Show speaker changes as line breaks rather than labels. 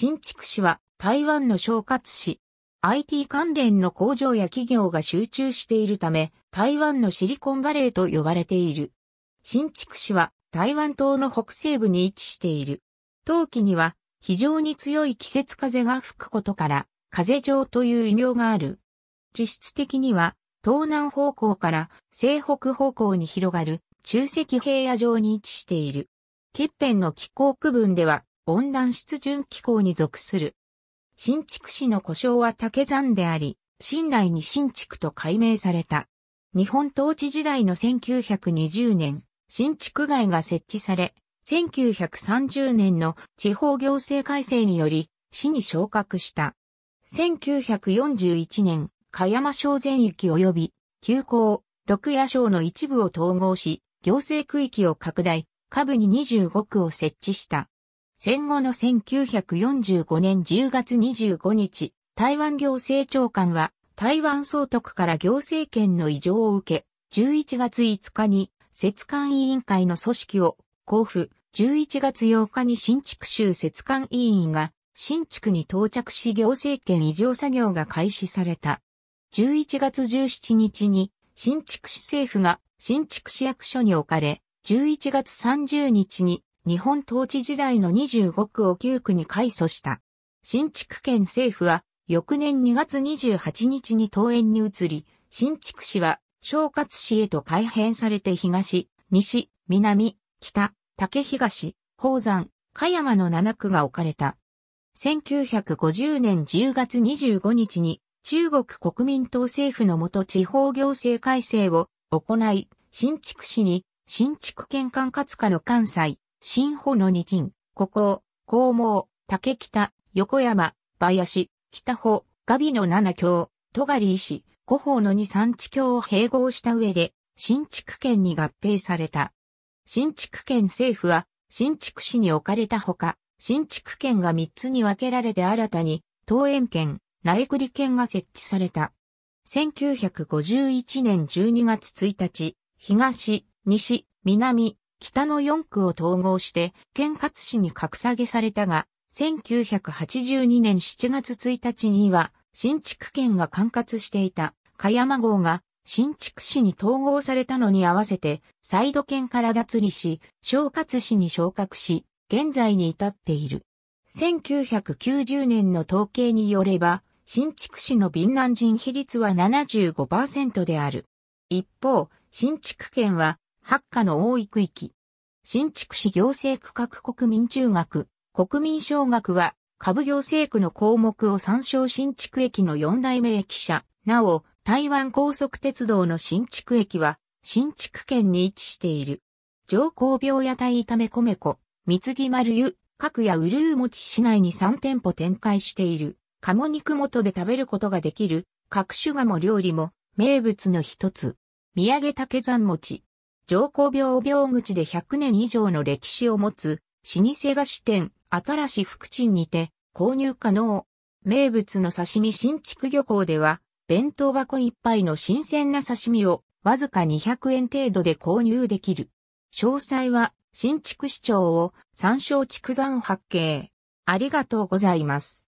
新築市は台湾の小括市。IT 関連の工場や企業が集中しているため、台湾のシリコンバレーと呼ばれている。新築市は台湾島の北西部に位置している。冬季には非常に強い季節風が吹くことから、風上という異名がある。実質的には東南方向から西北方向に広がる中石平野上に位置している。欠片の気候区分では温暖湿潤気候に属する。新築市の故障は竹山であり、新頼に新築と改名された。日本統治時代の1920年、新築街が設置され、1930年の地方行政改正により、市に昇格した。1941年、加山省全域及び、旧港、六夜省の一部を統合し、行政区域を拡大、下部に25区を設置した。戦後の1945年10月25日、台湾行政長官は台湾総督から行政権の異常を受け、11月5日に節管委員会の組織を交付、11月8日に新築州節管委員が新築に到着し行政権異常作業が開始された。11月17日に新築市政府が新築市役所に置かれ、11月30日に日本統治時代の25区を9区に改組した。新築県政府は、翌年2月28日に東園に移り、新築市は、小格市へと改変されて東、西、南、北、竹東、宝山、香山の7区が置かれた。1950年10月25日に中国国民党政府の元地方行政改正を行い、新築市に新築県管轄下の関西、新穂の二陣、古行、高毛、竹北、横山、林、北穂、ガビの七郷、戸狩石、古法の二三地郷を併合した上で、新築県に合併された。新築県政府は、新築市に置かれたほか、新築県が三つに分けられて新たに、東園県、苗栗県が設置された。1951年12月1日、東、西、南、北の4区を統合して、県葛市に格下げされたが、1982年7月1日には、新築県が管轄していた、香山号が、新築市に統合されたのに合わせて、再度県から脱離し、小葛市に昇格し、現在に至っている。1990年の統計によれば、新築市の敏南人比率は75%である。一方、新築県は八課の多い区域。新築市行政区画国民中学、国民小学は、株行政区の項目を参照新築駅の四代目駅舎。なお、台湾高速鉄道の新築駅は、新築圏に位置している。上皇病屋台炒め米粉、三木丸湯、各屋うるう餅市内に3店舗展開している。鴨肉元で食べることができる、各種鴨料理も、名物の一つ。土産竹山餅、上皇病病口で100年以上の歴史を持つ、老舗菓子店、新し福鎮にて、購入可能。名物の刺身新築漁港では、弁当箱一杯の新鮮な刺身を、わずか200円程度で購入できる。詳細は、新築市長を参照畜産発見。ありがとうございます。